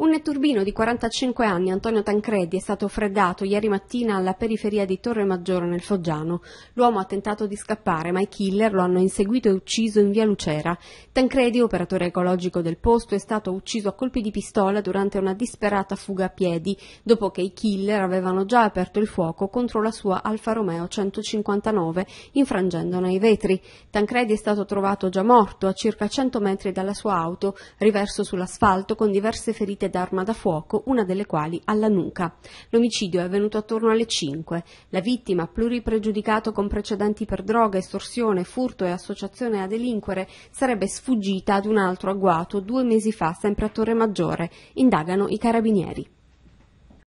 Un netturbino di 45 anni, Antonio Tancredi, è stato freddato ieri mattina alla periferia di Torre Maggiore nel Foggiano. L'uomo ha tentato di scappare, ma i killer lo hanno inseguito e ucciso in via Lucera. Tancredi, operatore ecologico del posto, è stato ucciso a colpi di pistola durante una disperata fuga a piedi, dopo che i killer avevano già aperto il fuoco contro la sua Alfa Romeo 159, infrangendone i vetri. Tancredi è stato trovato già morto a circa 100 metri dalla sua auto, riverso sull'asfalto con diverse ferite colpite da da fuoco, una delle quali alla nuca. L'omicidio è avvenuto attorno alle 5. La vittima, pluripregiudicato con precedenti per droga, estorsione, furto e associazione a delinquere, sarebbe sfuggita ad un altro agguato due mesi fa sempre a Torre Maggiore, indagano i carabinieri.